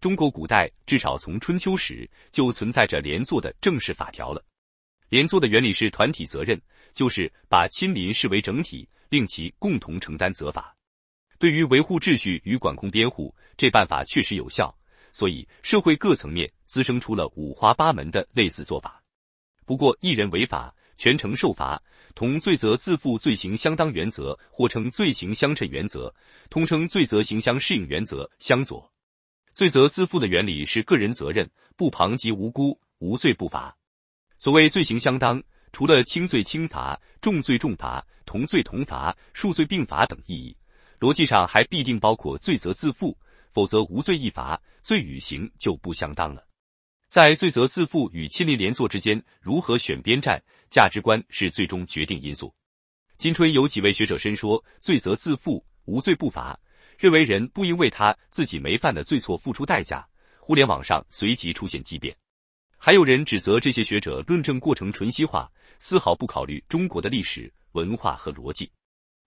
中国古代至少从春秋时就存在着连坐的正式法条了。连坐的原理是团体责任，就是把亲邻视为整体，令其共同承担责罚。对于维护秩序与管控边户，这办法确实有效，所以社会各层面滋生出了五花八门的类似做法。不过，一人违法，全城受罚，同罪责自负、罪行相当原则，或称罪刑相称原则，通称罪责刑相适应原则，相左。罪责自负的原理是个人责任，不旁及无辜，无罪不罚。所谓罪刑相当，除了轻罪轻罚、重罪重罚、同罪同罚、数罪并罚等意义，逻辑上还必定包括罪责自负，否则无罪一罚，罪与刑就不相当了。在罪责自负与亲邻连坐之间，如何选边站，价值观是最终决定因素。金春有几位学者深说，罪责自负，无罪不罚。认为人不应为他自己没犯的罪错付出代价。互联网上随即出现激辩，还有人指责这些学者论证过程纯西化，丝毫不考虑中国的历史文化和逻辑。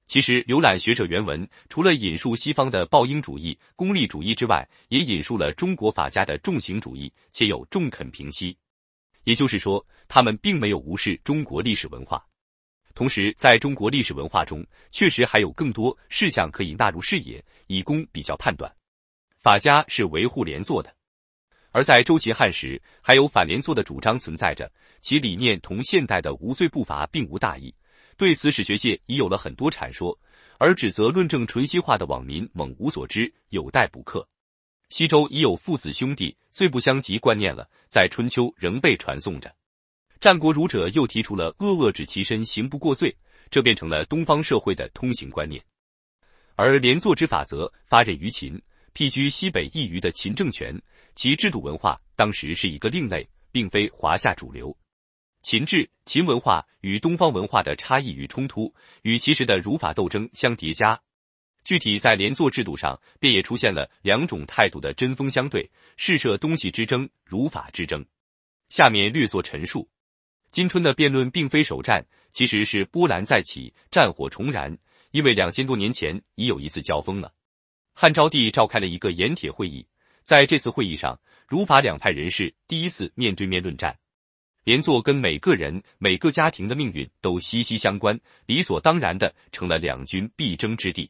其实，浏览学者原文，除了引述西方的暴英主义、功利主义之外，也引述了中国法家的重刑主义，且有重肯评析。也就是说，他们并没有无视中国历史文化。同时，在中国历史文化中，确实还有更多事项可以纳入视野，以供比较判断。法家是维护连坐的，而在周秦汉时，还有反连坐的主张存在着，其理念同现代的无罪不罚并无大异。对此，史学界已有了很多阐说，而指责论证纯西化的网民猛无所知，有待补课。西周已有父子兄弟罪不相及观念了，在春秋仍被传颂着。战国儒者又提出了“恶恶止其身，刑不过罪”，这变成了东方社会的通行观念。而连坐之法则发轫于秦，僻居西北一隅的秦政权，其制度文化当时是一个另类，并非华夏主流。秦制、秦文化与东方文化的差异与冲突，与其实的儒法斗争相叠加。具体在连坐制度上，便也出现了两种态度的针锋相对，试射东西之争、儒法之争。下面略作陈述。今春的辩论并非首战，其实是波澜再起，战火重燃。因为两千多年前已有一次交锋了。汉昭帝召开了一个盐铁会议，在这次会议上，儒法两派人士第一次面对面论战。连坐跟每个人、每个家庭的命运都息息相关，理所当然的成了两军必争之地。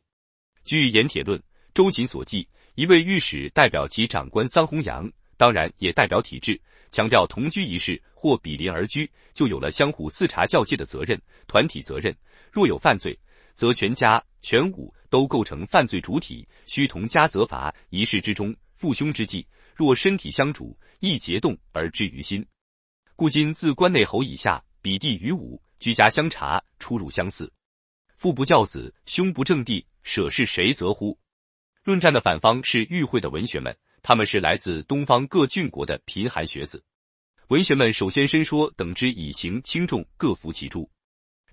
据《盐铁论·周秦》所记，一位御史代表其长官桑弘羊，当然也代表体制。强调同居一室或比邻而居，就有了相互四查教戒的责任、团体责任。若有犯罪，则全家、全五都构成犯罪主体，需同家责罚。一室之中，父兄之际，若身体相主，亦结动而至于心。故今自关内侯以下，比地于五，居家相察，出入相似。父不教子，兄不正弟，舍是谁则乎？论战的反方是与会的文学们。他们是来自东方各郡国的贫寒学子，文学们首先申说等之以刑轻重各服其诸。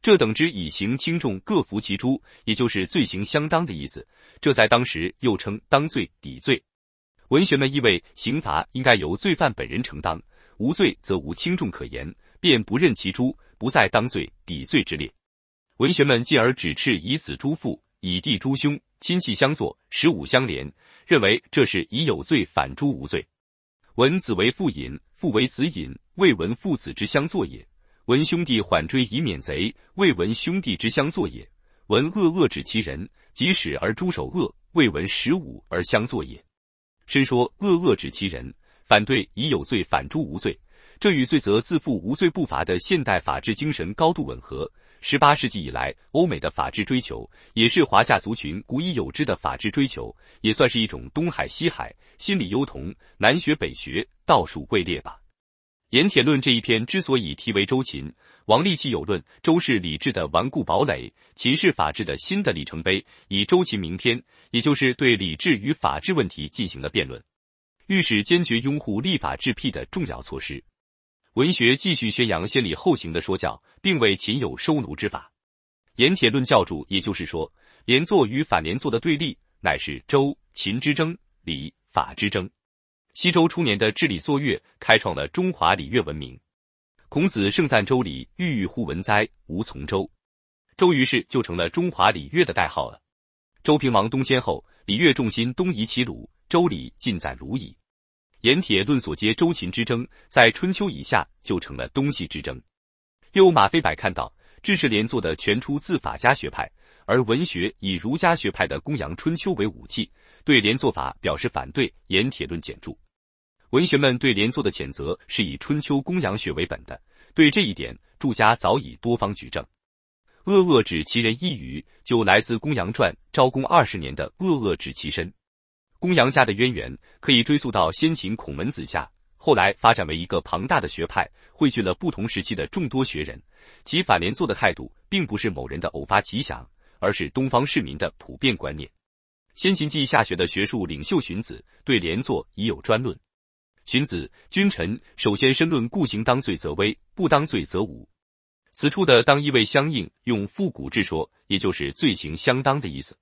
这等之以刑轻重各服其诸，也就是罪行相当的意思。这在当时又称当罪抵罪。文学们意味刑罚应该由罪犯本人承担，无罪则无轻重可言，便不认其诛，不在当罪抵罪之列。文学们进而指斥以子诛父，以弟诛兄。亲戚相坐，十五相连，认为这是以有罪反诸无罪。闻子为父隐，父为子隐，未闻父子之相作也。闻兄弟缓追以免贼，未闻兄弟之相作也。闻恶恶止其人，即使而诛首恶，未闻十五而相作也。申说恶恶止其人，反对以有罪反诸无罪，这与罪责自负、无罪不罚的现代法治精神高度吻合。十八世纪以来，欧美的法治追求，也是华夏族群古已有之的法治追求，也算是一种东海西海，心理幽同，南学北学，道数位列吧。《盐铁论》这一篇之所以题为周秦，王立器有论周氏礼制的顽固堡垒，秦氏法治的新的里程碑，以周秦名篇，也就是对礼制与法治问题进行了辩论。御史坚决拥护立法制弊的重要措施。文学继续宣扬先礼后行的说教，并为秦有收奴之法。盐铁论教主，也就是说，连坐与反连坐的对立，乃是周秦之争、礼法之争。西周初年的治理作乐，开创了中华礼乐文明。孔子盛赞周礼，郁郁乎文哉，吾从周。周于是就成了中华礼乐的代号了。周平王东迁后，礼乐重心东移齐鲁，周礼尽在鲁矣。《盐铁论》所接周秦之争，在春秋以下就成了东西之争。又马非白看到，支士连坐的全出自法家学派，而文学以儒家学派的公羊春秋为武器，对连坐法表示反对。《盐铁论》简注，文学们对连坐的谴责是以春秋公羊学为本的，对这一点，著家早已多方举证。恶恶指其人一语，就来自公羊传昭公二十年的恶恶指其身。公羊家的渊源可以追溯到先秦孔门子下，后来发展为一个庞大的学派，汇聚了不同时期的众多学人。其反连坐的态度，并不是某人的偶发奇想，而是东方市民的普遍观念。先秦记下学的学术领袖荀子对连坐已有专论。荀子：君臣首先申论，故行当罪则威，不当罪则无。此处的“当”意味相应，用复古之说，也就是罪行相当的意思。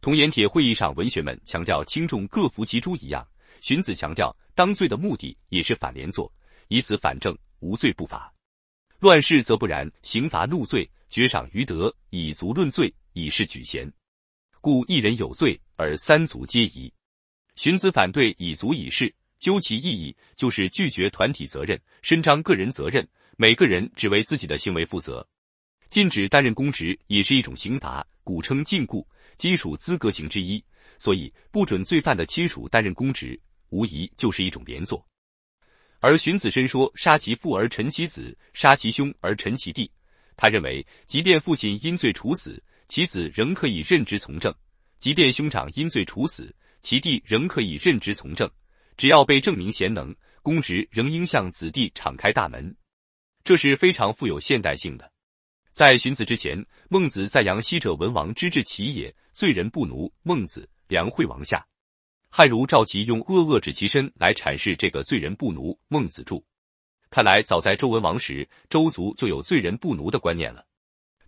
同盐铁会议上，文学们强调轻重各服其诸一样，荀子强调当罪的目的也是反连坐，以此反正无罪不罚。乱世则不然，刑罚怒罪，绝赏于德，以足论罪，以示举贤。故一人有罪，而三族皆疑。荀子反对以族以事，究其意义，就是拒绝团体责任，伸张个人责任，每个人只为自己的行为负责。禁止担任公职也是一种刑罚，古称禁锢。亲属资格型之一，所以不准罪犯的亲属担任公职，无疑就是一种连坐。而荀子深说：“杀其父而陈其子，杀其兄而陈其弟。”他认为，即便父亲因罪处死，其子仍可以任职从政；即便兄长因罪处死，其弟仍可以任职从政。只要被证明贤能，公职仍应向子弟敞开大门。这是非常富有现代性的。在荀子之前，孟子赞扬昔者文王之治齐也。罪人不奴，孟子。梁惠王下，汉儒赵岐用恶恶止其身来阐释这个罪人不奴。孟子注，看来早在周文王时，周族就有罪人不奴的观念了。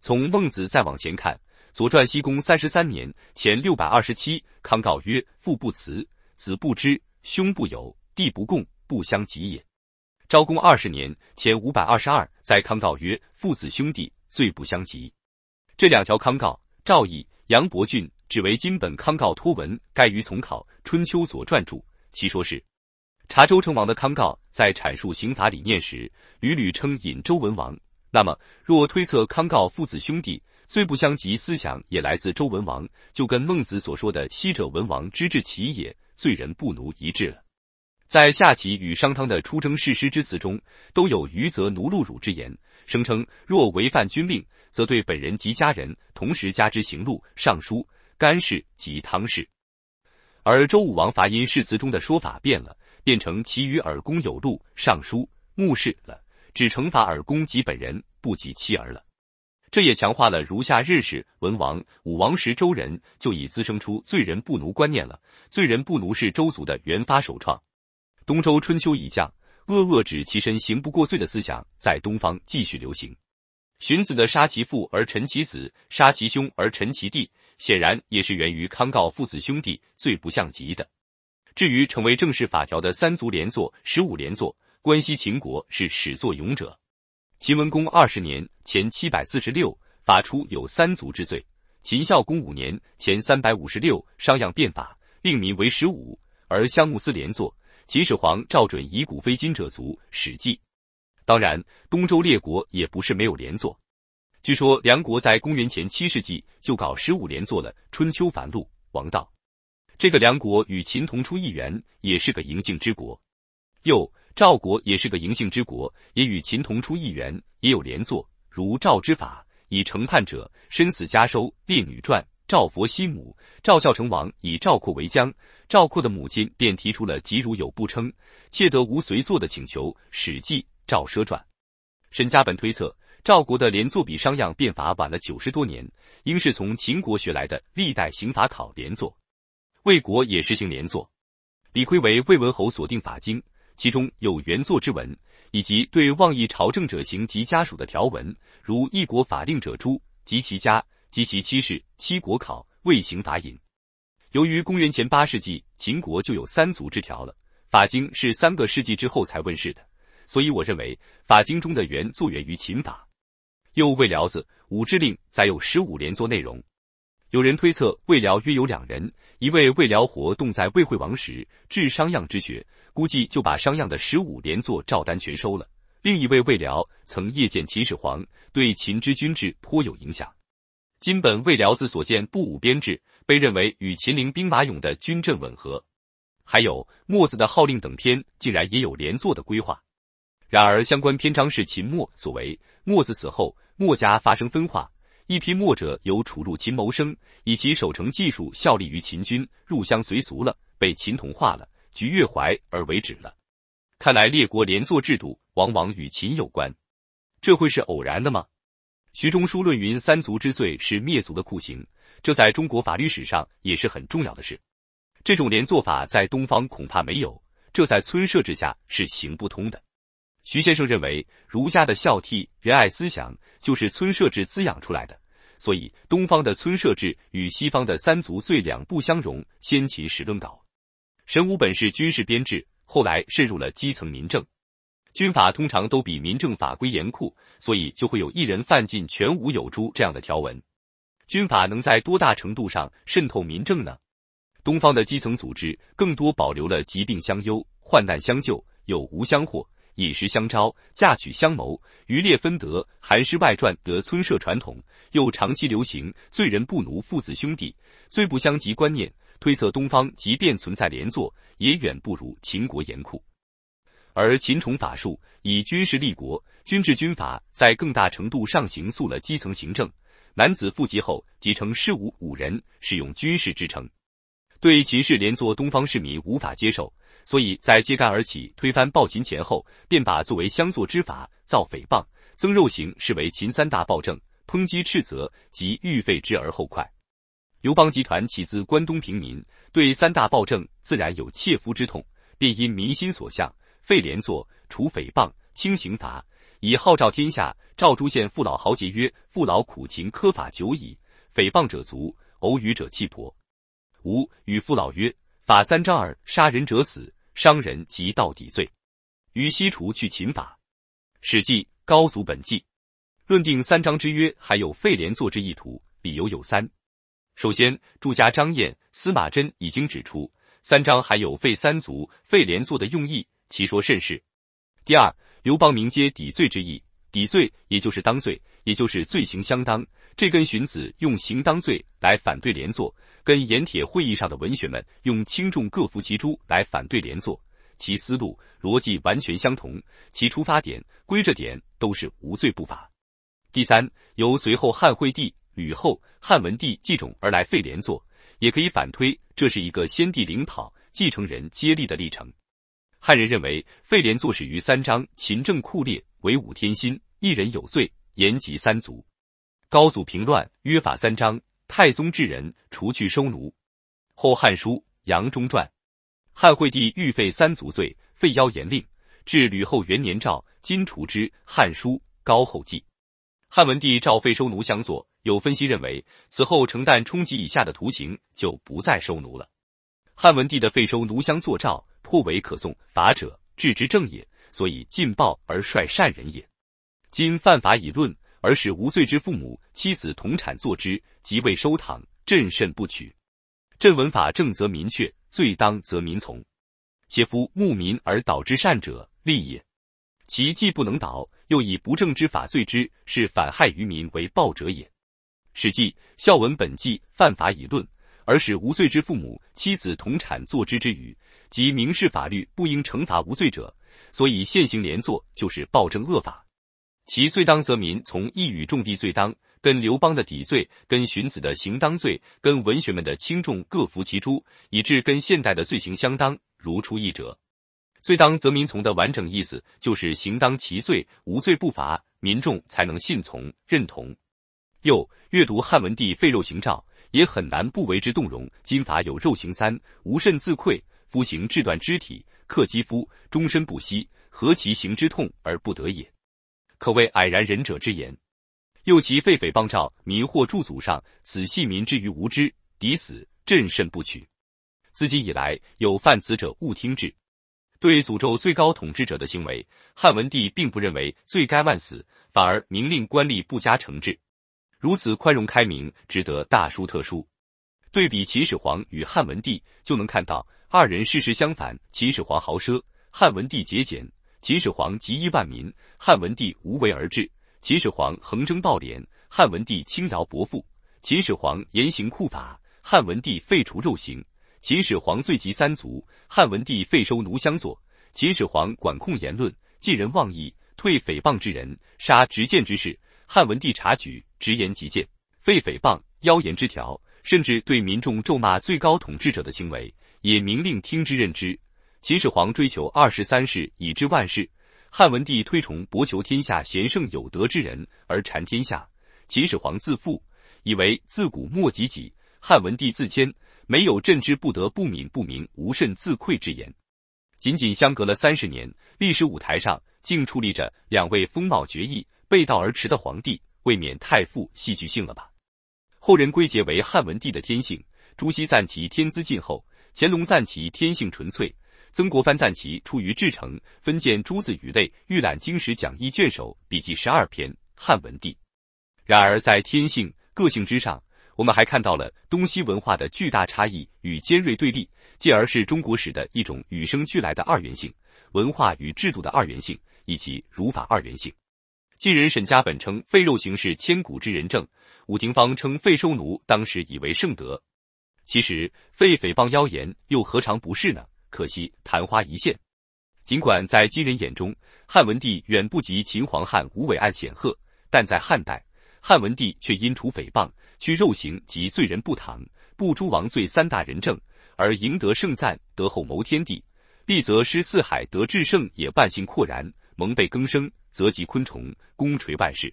从孟子再往前看，《左传》西公三十三年，前六百二十七，康告曰：父不慈，子不知，兄不友，弟不共，不相及也。昭公二十年，前五百二十二，在康告曰：父子兄弟，罪不相及。这两条康告，赵义。杨伯峻只为金本康告托文，盖于从考《春秋左传著。其说是查周成王的康告在阐述刑法理念时，屡屡称引周文王。那么，若推测康告父子兄弟最不相及思想也来自周文王，就跟孟子所说的“昔者文王之治齐也，罪人不奴”一致了。在夏启与商汤的出征誓师之词中，都有“余则奴戮汝”之言。声称，若违反军令，则对本人及家人同时加之刑戮。尚书干事及汤事。而周武王伐殷誓词中的说法变了，变成其余尔公有禄、尚书目事了，只惩罚尔公及本人，不及妻儿了。这也强化了如下日识：文王、武王时周人就已滋生出罪人不奴观念了。罪人不奴是周族的原发首创。东周春秋已降。恶恶止其身，行不过罪的思想在东方继续流行。荀子的“杀其父而陈其子，杀其兄而陈其弟”，显然也是源于康告“父子兄弟，罪不相及”的。至于成为正式法条的“三族连坐”“十五连坐”，关西秦国是始作俑者。秦文公二十年（前 746），法出有三族之罪。秦孝公五年（前三百五十六），商鞅变法，令民为十五，而相木司连坐。秦始皇照准以古非今者族，《史记》。当然，东周列国也不是没有连坐。据说梁国在公元前七世纪就搞十五连坐了，《春秋繁露·王道》。这个梁国与秦同出一源，也是个嬴姓之国。又，赵国也是个嬴姓之国，也与秦同出一源，也有连坐，如赵之法，以成叛者，身死家收，《列女传》。赵佛西母，赵孝成王以赵括为将，赵括的母亲便提出了“即如有不称，窃得无随坐”的请求，《史记·赵奢传》。沈家本推测，赵国的连坐比商鞅变法晚了九十多年，应是从秦国学来的。历代刑法考连坐，魏国也实行连坐，李亏为魏文侯所定法经，其中有原作之文，以及对妄议朝政者行及家属的条文，如一国法令者诛及其家。及其七世七国考未行法尹，由于公元前八世纪秦国就有三足之条了，法经是三个世纪之后才问世的，所以我认为法经中的原作源于秦法。又魏辽子五志令载有十五连作内容，有人推测魏辽约有两人，一位魏辽活动在魏惠王时治商鞅之学，估计就把商鞅的十五连作照单全收了；另一位魏辽曾夜见秦始皇，对秦之君制颇有影响。金本为辽子所见布武编制被认为与秦陵兵马俑的军阵吻合，还有墨子的号令等篇竟然也有连坐的规划。然而相关篇章是秦末所为，墨子死后墨家发生分化，一批墨者由楚入秦谋生，以其守城技术效力于秦军，入乡随俗了，被秦同化了，举越淮而为止了。看来列国连坐制度往往与秦有关，这会是偶然的吗？徐中书论云：“三族之罪是灭族的酷刑，这在中国法律史上也是很重要的事。这种连坐法在东方恐怕没有，这在村社制下是行不通的。”徐先生认为，儒家的孝悌仁爱思想就是村社制滋养出来的，所以东方的村社制与西方的三族罪两不相容。《先秦史论稿》，神武本是军事编制，后来渗入了基层民政。军法通常都比民政法规严酷，所以就会有一人犯禁，全无有诸这样的条文。军法能在多大程度上渗透民政呢？东方的基层组织更多保留了疾病相忧、患难相救、有无相货、饮食相招、嫁娶相谋、渔猎分得、寒食外传的村社传统，又长期流行“罪人不奴父子兄弟，罪不相及”观念。推测东方即便存在连坐，也远不如秦国严酷。而秦崇法术，以军事立国，军制军法在更大程度上行塑了基层行政。男子富极后，即成士伍五人，使用军事之称。对秦氏连坐，东方市民无法接受，所以在揭竿而起，推翻暴秦前后，便把作为相坐之法，造诽谤、增肉刑视为秦三大暴政，抨击斥责及欲废之而后快。刘邦集团起自关东平民，对三大暴政自然有切肤之痛，便因民心所向。废连坐，除诽谤，轻刑罚，以号召天下。赵诸县父老豪杰曰：“父老苦秦苛法久矣，诽谤者族，偶语者弃博。”吾与父老曰：“法三章耳，杀人者死，伤人及盗抵罪。”于西除去秦法。《史记·高祖本纪》论定三章之约，还有废连坐之意图，理由有三。首先，著家、张燕、司马贞已经指出，三章还有废三族、废连坐的用意。其说甚是。第二，刘邦明接抵罪之意，抵罪也就是当罪，也就是罪行相当。这跟荀子用刑当罪来反对连坐，跟盐铁会议上的文学们用轻重各服其诸来反对连坐，其思路逻辑完全相同，其出发点归着点都是无罪不罚。第三，由随后汉惠帝、吕后、汉文帝继种而来废连坐，也可以反推，这是一个先帝领跑、继承人接力的历程。汉人认为，废廉作史于三章，勤政酷烈，为武天心。一人有罪，严及三族。高祖平乱，约法三章。太宗治人，除去收奴。后汉书杨忠传。汉惠帝欲废三族罪，废妖言令。至吕后元年诏，今除之。汉书高后记》，汉文帝诏废收奴相佐。有分析认为，此后承担冲击以下的图形就不再收奴了。汉文帝的废收奴乡作诏颇为可颂。法者治之正也，所以尽暴而率善人也。今犯法以论，而使无罪之父母妻子同产作之，即谓收堂，朕甚不取。朕闻法正则民确，罪当则民从。且夫牧民而导之善者，利也。其既不能导，又以不正之法罪之，是反害于民为暴者也。《史记·孝文本纪》犯法以论。而使无罪之父母、妻子同产坐之之余，即民事法律不应惩罚无罪者，所以现行连坐就是暴政恶法。其罪当则民从，一语重地罪当，跟刘邦的抵罪，跟荀子的刑当罪，跟文学们的轻重各服其诸，以致跟现代的罪行相当，如出一辙。罪当则民从的完整意思就是刑当其罪，无罪不罚，民众才能信从认同。又阅读汉文帝废肉刑诏。也很难不为之动容。金法有肉刑三，无甚自愧。夫刑至断肢体，克肌肤，终身不息，何其刑之痛而不得也？可谓矮然仁者之言。又其废匪谤诏，迷惑柱祖上，此系民之于无知，抵死朕甚不取。自今以来，有犯此者，勿听之。对诅咒最高统治者的行为，汉文帝并不认为罪该万死，反而明令官吏不加惩治。如此宽容开明，值得大书特书。对比秦始皇与汉文帝，就能看到二人事事相反。秦始皇豪奢，汉文帝节俭；秦始皇集衣万民，汉文帝无为而治；秦始皇横征暴敛，汉文帝轻徭薄赋；秦始皇严刑酷法，汉文帝废除肉刑；秦始皇罪及三族，汉文帝废收奴相佐；秦始皇管控言论，禁人妄议，退诽谤之人，杀执剑之士。汉文帝察举直言极谏，废诽谤妖言之条，甚至对民众咒骂最高统治者的行为，也明令听之任之。秦始皇追求二十三世以至万世，汉文帝推崇博求天下贤圣有德之人而禅天下。秦始皇自负，以为自古莫及己；汉文帝自谦，没有朕之不得不敏不明无甚自愧之言。仅仅相隔了三十年，历史舞台上竟矗立着两位风貌绝异。背道而驰的皇帝，未免太富戏剧性了吧？后人归结为汉文帝的天性，朱熹赞其天资近厚，乾隆赞其天性纯粹，曾国藩赞其出于至诚。分见诸子鱼类，预览经史讲义卷首笔记十二篇。汉文帝。然而，在天性、个性之上，我们还看到了东西文化的巨大差异与尖锐对立，继而是中国史的一种与生俱来的二元性：文化与制度的二元性，以及儒法二元性。晋人沈家本称废肉刑是千古之人证，武廷芳称废收奴当时以为圣德，其实废诽谤妖言又何尝不是呢？可惜昙花一现。尽管在今人眼中，汉文帝远不及秦皇汉武伟岸显赫，但在汉代，汉文帝却因除诽谤、去肉刑及罪人不堂、不诛王罪三大人证，而赢得盛赞，德厚谋天地，立则失四海，得至圣也，万信阔然，蒙被更生。则及昆虫，功垂万世。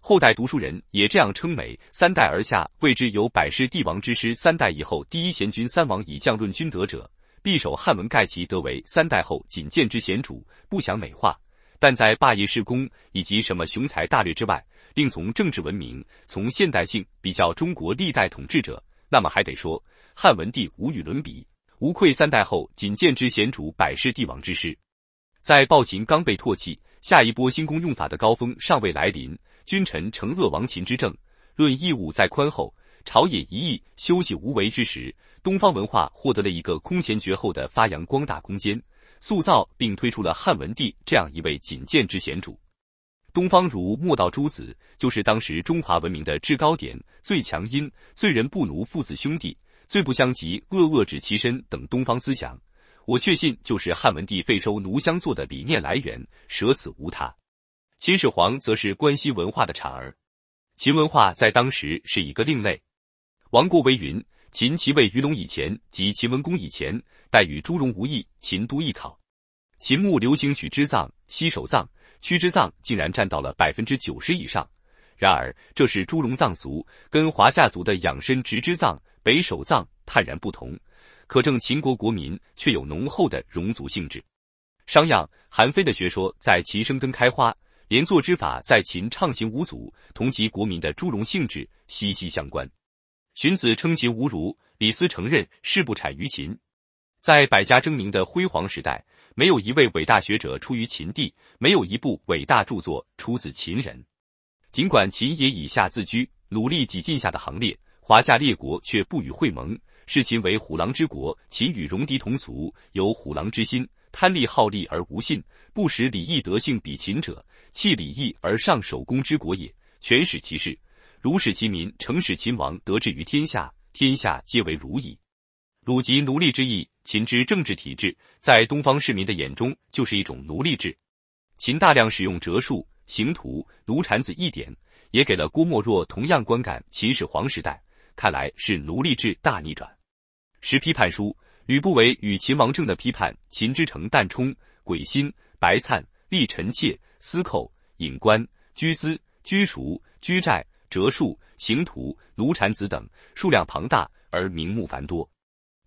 后代读书人也这样称美。三代而下，谓之有百世帝王之师。三代以后，第一贤君。三王以将论君德者，必首汉文。盖其德为三代后仅见之贤主。不想美化，但在霸业世功以及什么雄才大略之外，另从政治文明，从现代性比较中国历代统治者，那么还得说汉文帝无与伦比，无愧三代后仅见之贤主，百世帝王之师。在暴秦刚被唾弃。下一波新功用法的高峰尚未来临，君臣惩恶亡秦之政，论义务在宽厚，朝野一意休息无为之时，东方文化获得了一个空前绝后的发扬光大空间，塑造并推出了汉文帝这样一位仅见之贤主。东方如莫道诸子就是当时中华文明的制高点，最强音。罪人不奴父子兄弟，罪不相及，恶恶止其身等东方思想。我确信，就是汉文帝废收奴相作的理念来源，舍此无他。秦始皇则是关西文化的产儿，秦文化在当时是一个另类。亡国为云，秦其位于龙以前及秦文公以前，待与诸戎无异。秦都异考，秦墓流行曲之葬、西首葬、屈之葬，竟然占到了百分之九十以上。然而，这是诸戎藏俗，跟华夏族的养身直之葬、北首葬，泰然不同。可证，秦国国民却有浓厚的戎族性质。商鞅、韩非的学说在秦生根开花，连坐之法在秦畅行无阻，同其国民的诸戎性质息息相关。荀子称其无儒，李斯承认世不产于秦。在百家争鸣的辉煌时代，没有一位伟大学者出于秦地，没有一部伟大著作出自秦人。尽管秦也以下自居，努力挤进下的行列，华夏列国却不与会盟。是秦为虎狼之国，秦与戎狄同俗，有虎狼之心，贪利好利而无信，不识礼义德性，比秦者弃礼义而上守功之国也。权使其士，如使其民，诚使秦王得志于天下，天下皆为虏矣。鲁及奴隶之意，秦之政治体制在东方市民的眼中就是一种奴隶制。秦大量使用折术、刑徒、奴产子，一点也给了郭沫若同样观感。秦始皇时代。看来是奴隶制大逆转。十批判书，吕不韦与秦王政的批判，秦之城旦冲、鬼心、白灿、立臣妾、司寇、隐官、居资、居赎、居寨、折数、刑徒、奴产子等，数量庞大而名目繁多。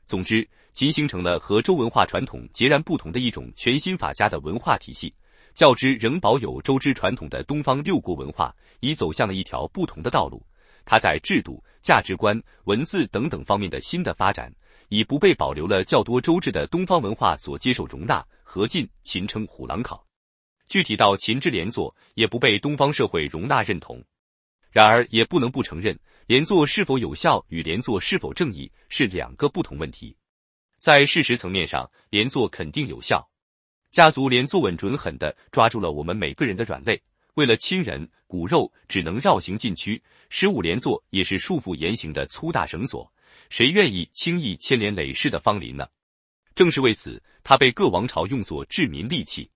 总之，秦形成了和周文化传统截然不同的一种全新法家的文化体系。较之仍保有周之传统的东方六国文化，已走向了一条不同的道路。它在制度。价值观、文字等等方面的新的发展，已不被保留了较多周制的东方文化所接受容纳。何进、秦称虎狼考，具体到秦之连坐，也不被东方社会容纳认同。然而，也不能不承认，连坐是否有效与连坐是否正义是两个不同问题。在事实层面上，连坐肯定有效，家族连坐稳准狠的抓住了我们每个人的软肋。为了亲人骨肉，只能绕行禁区。十五连坐也是束缚言行的粗大绳索。谁愿意轻易牵连累世的方林呢？正是为此，他被各王朝用作治民利器。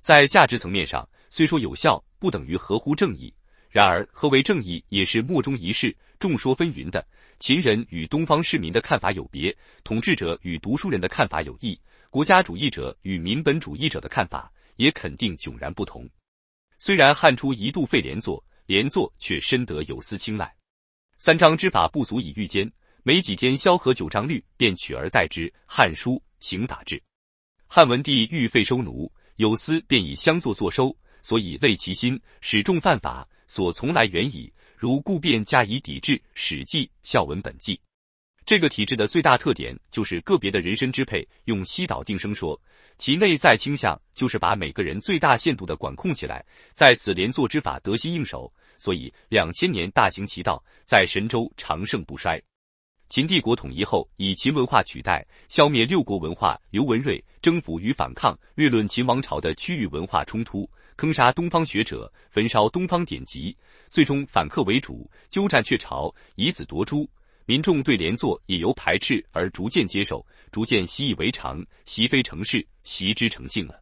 在价值层面上，虽说有效不等于合乎正义，然而何为正义也是莫衷一是、众说纷纭的。秦人与东方市民的看法有别，统治者与读书人的看法有异，国家主义者与民本主义者的看法也肯定迥然不同。虽然汉初一度废连坐，连坐却深得有司青睐。三章之法不足以御奸，没几天，萧何九章律便取而代之。汉书行打制》。汉文帝欲废收奴，有司便以相作作收，所以累其心，使众犯法。所从来远矣，如故变加以抵制。史记孝文本纪。这个体制的最大特点就是个别的人身支配。用西岛定生说。其内在倾向就是把每个人最大限度的管控起来，在此连坐之法得心应手，所以两千年大行其道，在神州长盛不衰。秦帝国统一后，以秦文化取代、消灭六国文化。刘文瑞征服与反抗略论秦王朝的区域文化冲突，坑杀东方学者，焚烧东方典籍，最终反客为主，鸠占鹊巢，以子夺珠。民众对连坐也由排斥而逐渐接受。逐渐习以为常，习非成事，习之成性了。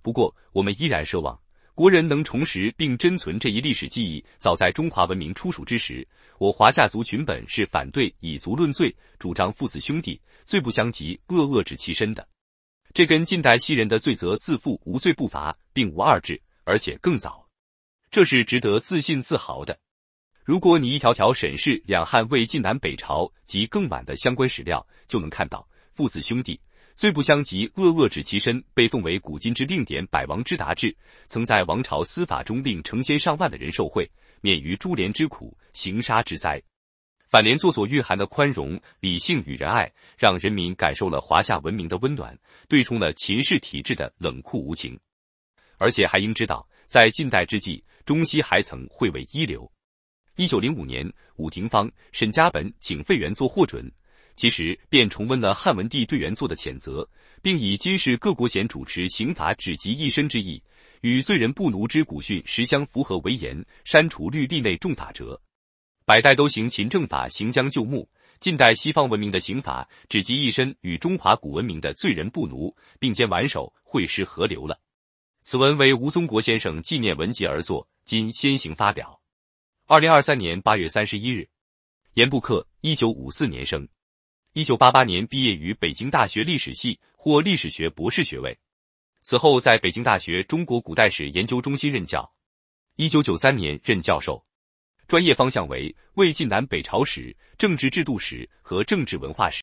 不过，我们依然奢望国人能重拾并珍存这一历史记忆。早在中华文明初属之时，我华夏族群本是反对以族论罪，主张父子兄弟罪不相及，恶恶止其身的。这跟近代西人的罪责自负、无罪不罚并无二致，而且更早。这是值得自信自豪的。如果你一条条审视两汉、魏晋南北朝及更晚的相关史料，就能看到。父子兄弟，罪不相及，恶恶止其身。被奉为古今之令典，百王之达志。曾在王朝司法中令成千上万的人受贿，免于株连之苦，刑杀之灾。反联作所蕴含的宽容、理性与仁爱，让人民感受了华夏文明的温暖，对冲了秦氏体制的冷酷无情。而且还应知道，在近代之际，中西还曾会为一流。一九零五年，伍廷芳、沈家本景废元作获准。其实便重温了汉文帝对原作的谴责，并以今世各国贤主持刑罚只及一身之意，与罪人不奴之古训实相符合为言，删除律例内重法者，百代都行秦政法，行将就木。近代西方文明的刑法只及一身，与中华古文明的罪人不奴并肩挽手，会师河流了。此文为吴宗国先生纪念文集而作，今先行发表。二零二三年八月三十一日，严布克，一九五四年生。一九八八年毕业于北京大学历史系，获历史学博士学位。此后在北京大学中国古代史研究中心任教。一九九三年任教授，专业方向为魏晋南北朝史、政治制度史和政治文化史。